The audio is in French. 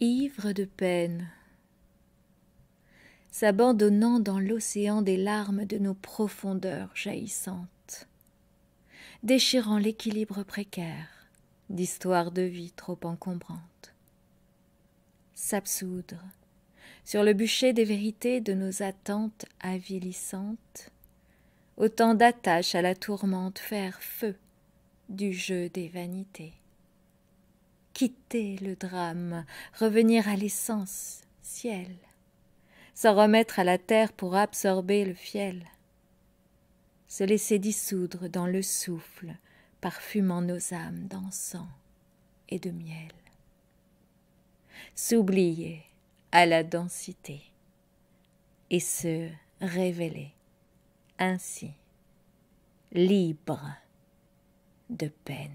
ivre de peine, s'abandonnant dans l'océan des larmes de nos profondeurs jaillissantes, déchirant l'équilibre précaire d'histoires de vie trop encombrantes, s'absoudre sur le bûcher des vérités de nos attentes avilissantes, autant d'attaches à la tourmente faire feu du jeu des vanités quitter le drame, revenir à l'essence, ciel, s'en remettre à la terre pour absorber le fiel, se laisser dissoudre dans le souffle, parfumant nos âmes d'encens et de miel, s'oublier à la densité et se révéler ainsi libre de peine.